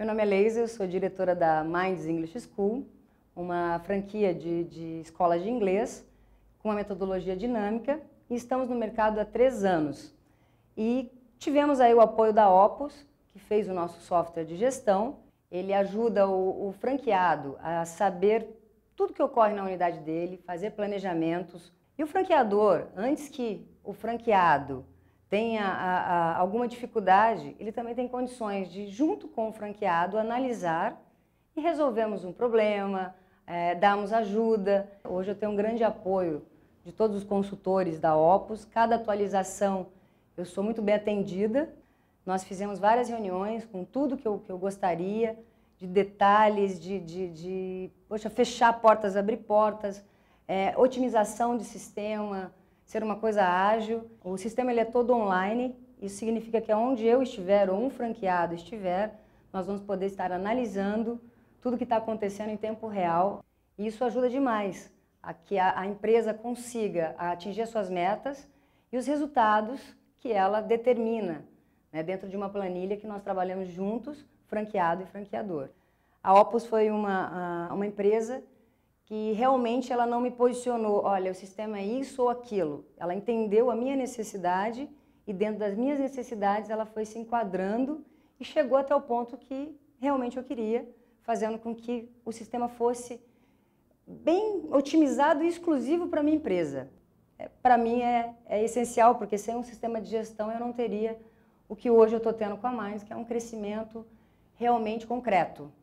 Meu nome é Leisa, eu sou diretora da Minds English School, uma franquia de, de escolas de inglês com uma metodologia dinâmica e estamos no mercado há três anos. E tivemos aí o apoio da Opus, que fez o nosso software de gestão. Ele ajuda o, o franqueado a saber tudo que ocorre na unidade dele, fazer planejamentos. E o franqueador, antes que o franqueado tenha a, a, alguma dificuldade, ele também tem condições de, junto com o franqueado, analisar e resolvemos um problema, é, damos ajuda. Hoje eu tenho um grande apoio de todos os consultores da Opus. Cada atualização eu sou muito bem atendida. Nós fizemos várias reuniões com tudo que eu, que eu gostaria, de detalhes, de, de, de poxa, fechar portas, abrir portas, é, otimização de sistema, ser uma coisa ágil. O sistema ele é todo online, isso significa que onde eu estiver ou um franqueado estiver, nós vamos poder estar analisando tudo que está acontecendo em tempo real. E isso ajuda demais a que a, a empresa consiga atingir suas metas e os resultados que ela determina né, dentro de uma planilha que nós trabalhamos juntos, franqueado e franqueador. A Opus foi uma, uma empresa que realmente ela não me posicionou, olha, o sistema é isso ou aquilo. Ela entendeu a minha necessidade e dentro das minhas necessidades ela foi se enquadrando e chegou até o ponto que realmente eu queria, fazendo com que o sistema fosse bem otimizado e exclusivo para minha empresa. É, para mim é, é essencial, porque sem um sistema de gestão eu não teria o que hoje eu estou tendo com a mais, que é um crescimento realmente concreto.